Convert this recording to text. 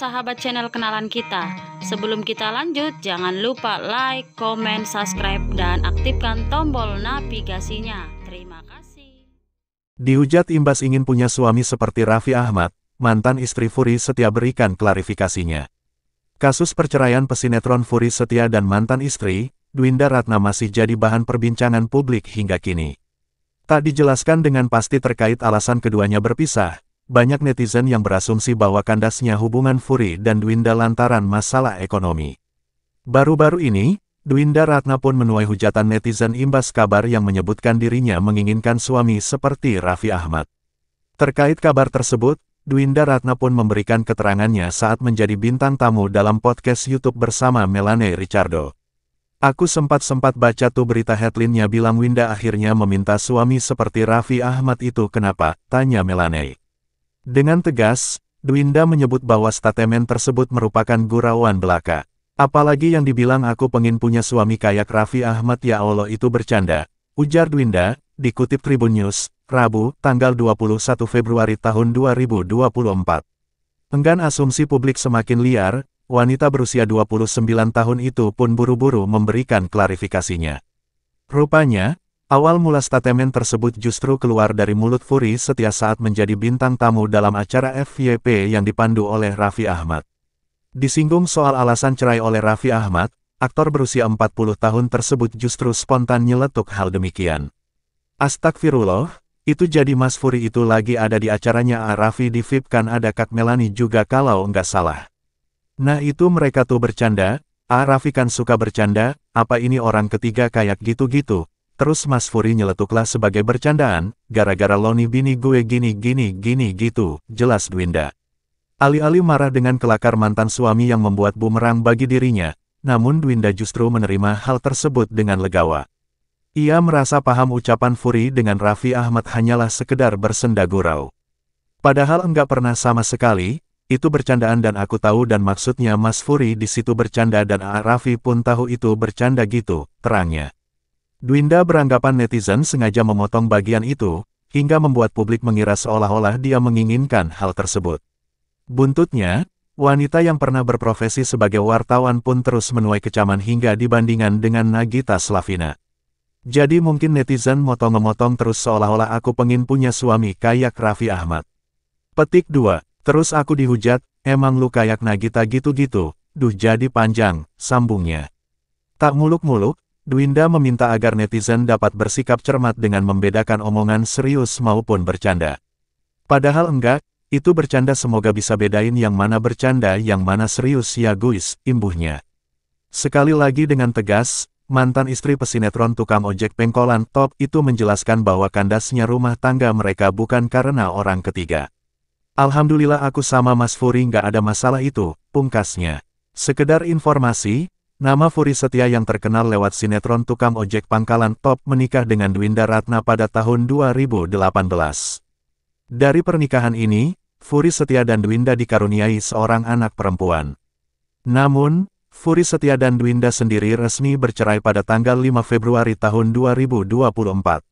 sahabat channel kenalan kita. Sebelum kita lanjut, jangan lupa like, comment, subscribe, dan aktifkan tombol navigasinya. Terima kasih. Dihujat imbas ingin punya suami seperti Raffi Ahmad, mantan istri Furi Setia berikan klarifikasinya. Kasus perceraian pesinetron Furi Setia dan mantan istri, Dwinda Ratna masih jadi bahan perbincangan publik hingga kini. Tak dijelaskan dengan pasti terkait alasan keduanya berpisah, banyak netizen yang berasumsi bahwa kandasnya hubungan Furi dan Dwinda lantaran masalah ekonomi. Baru-baru ini, Dwinda Ratna pun menuai hujatan netizen imbas kabar yang menyebutkan dirinya menginginkan suami seperti Raffi Ahmad. Terkait kabar tersebut, Dwinda Ratna pun memberikan keterangannya saat menjadi bintang tamu dalam podcast YouTube bersama Melanie Ricardo. Aku sempat-sempat baca tuh berita headline-nya bilang Winda akhirnya meminta suami seperti Raffi Ahmad itu kenapa, tanya Melanie. Dengan tegas, Dwinda menyebut bahwa statement tersebut merupakan gurauan belaka. Apalagi yang dibilang aku pengin punya suami kayak Raffi Ahmad ya Allah itu bercanda. Ujar Dwinda, dikutip Tribun News, Rabu, tanggal 21 Februari tahun 2024. Enggan asumsi publik semakin liar, wanita berusia 29 tahun itu pun buru-buru memberikan klarifikasinya. Rupanya, Awal mula statement tersebut justru keluar dari mulut Furi setiap saat menjadi bintang tamu dalam acara FYP yang dipandu oleh Raffi Ahmad. Disinggung soal alasan cerai oleh Raffi Ahmad, aktor berusia 40 tahun tersebut justru spontan nyeletuk hal demikian. Astagfirullah, itu jadi Mas Furi itu lagi ada di acaranya Raffi di VIP kan ada Kak Melani juga kalau nggak salah. Nah itu mereka tuh bercanda, A. Ah Raffi kan suka bercanda, apa ini orang ketiga kayak gitu-gitu, Terus Mas Furi nyeletuklah sebagai bercandaan, gara-gara Loni bini gue gini gini gini gitu, jelas Dwinda. Alih-alih marah dengan kelakar mantan suami yang membuat bumerang bagi dirinya, namun Dwinda justru menerima hal tersebut dengan legawa. Ia merasa paham ucapan Furi dengan Raffi Ahmad hanyalah sekedar bersenda gurau. Padahal enggak pernah sama sekali, itu bercandaan dan aku tahu dan maksudnya Mas Furi di situ bercanda dan A. Raffi pun tahu itu bercanda gitu, terangnya. Dwinda beranggapan netizen sengaja memotong bagian itu, hingga membuat publik mengira seolah-olah dia menginginkan hal tersebut. Buntutnya, wanita yang pernah berprofesi sebagai wartawan pun terus menuai kecaman hingga dibandingkan dengan Nagita Slavina. Jadi mungkin netizen motong motong terus seolah-olah aku pengin punya suami kayak Raffi Ahmad. Petik 2. Terus aku dihujat, emang lu kayak Nagita gitu-gitu, duh jadi panjang, sambungnya. Tak muluk-muluk, Dwinda meminta agar netizen dapat bersikap cermat dengan membedakan omongan serius maupun bercanda. Padahal enggak, itu bercanda semoga bisa bedain yang mana bercanda yang mana serius ya guys, imbuhnya. Sekali lagi dengan tegas, mantan istri pesinetron tukang ojek pengkolan top itu menjelaskan bahwa kandasnya rumah tangga mereka bukan karena orang ketiga. Alhamdulillah aku sama Mas Furi nggak ada masalah itu, pungkasnya. Sekedar informasi, Nama Furi Setia yang terkenal lewat sinetron Tukang Ojek Pangkalan Top menikah dengan Dwinda Ratna pada tahun 2018. Dari pernikahan ini, Furi Setia dan Dwinda dikaruniai seorang anak perempuan. Namun, Furi Setia dan Dwinda sendiri resmi bercerai pada tanggal 5 Februari tahun 2024.